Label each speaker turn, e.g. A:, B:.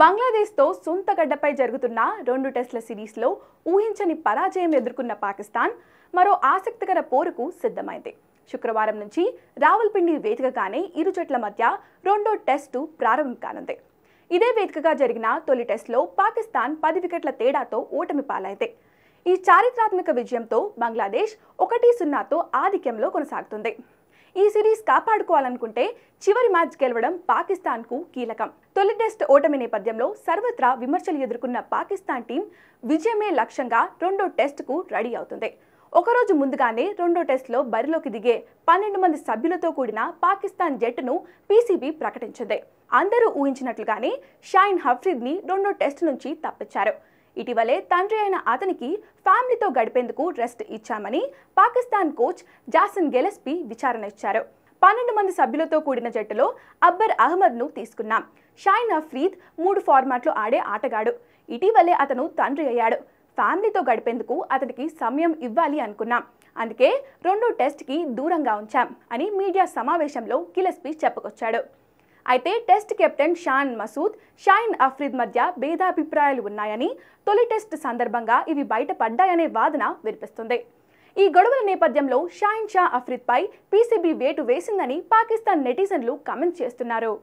A: బంగ్లాదేశ్తో సొంతగడ్డపై జరుగుతున్న రెండు టెస్టుల సిరీస్లో ఊహించని పరాజయం ఎదుర్కొన్న పాకిస్తాన్ మరో ఆసక్తికర పోరుకు సిద్ధమైంది శుక్రవారం నుంచి రావల్పిండి వేదికగానే ఇరు జట్ల మధ్య రెండో టెస్టు ప్రారంభం కానుంది ఇదే వేదికగా జరిగిన తొలి టెస్టులో పాకిస్తాన్ పది వికెట్ల తేడాతో ఓటమి పాలైంది ఈ చారిత్రాత్మక విజయంతో బంగ్లాదేశ్ ఒకటి సున్నాతో ఆధిక్యంలో కొనసాగుతుంది ఈ సిరీస్ కాపాడుకోవాలనుకుంటే చివరి మ్యాచ్ గెలవడం పాకిస్తాన్కు కీలకం తొలి టెస్ట్ ఓటమి నేపథ్యంలో సర్వత్రా విమర్శలు ఎదుర్కొన్న పాకిస్తాన్ టీం విజయమే లక్ష్యంగా రెండో టెస్టుకు రెడీ అవుతుంది ఒకరోజు ముందుగానే రెండో టెస్టులో బరిలోకి దిగే పన్నెండు మంది సభ్యులతో కూడిన పాకిస్తాన్ జట్టును పీసీబీ ప్రకటించింది అందరూ ఊహించినట్లుగానే షాయిన్ ని రెండో టెస్టు నుంచి తప్పించారు ఇటీవలే తండ్రి అయిన అతనికి ఫ్యామిలీతో గడిపేందుకు రెస్ట్ ఇచ్చామని పాకిస్తాన్ కోచ్ జాసన్ గెలెస్పీ విచారణ ఇచ్చారు పన్నెండు మంది సభ్యులతో కూడిన జట్టులో అబ్బర్ అహ్మద్ను తీసుకున్నాం షాయిన్ అఫ్రీద్ మూడు ఫార్మాట్లు ఆడే ఆటగాడు ఇటీవలే అతను తండ్రి అయ్యాడు ఫ్యామిలీతో గడిపేందుకు అతనికి సమయం ఇవ్వాలి అనుకున్నాం అందుకే రెండో టెస్ట్కి దూరంగా ఉంచాం అని మీడియా సమావేశంలో కిలస్పీ చెప్పుకొచ్చాడు అయితే టెస్ట్ కెప్టెన్ షాన్ మసూద్ షాయిన్ అఫ్రీద్ మధ్య భేదాభిప్రాయాలు ఉన్నాయని తొలి టెస్ట్ సందర్భంగా ఇవి బయటపడ్డాయనే వాదన వినిపిస్తుంది ఈ గొడవల నేపథ్యంలో షాయిన్ షా అఫ్రీద్పై పీసీబీ వేటు వేసిందని పాకిస్తాన్ నెటిజన్లు కమెంట్ చేస్తున్నారు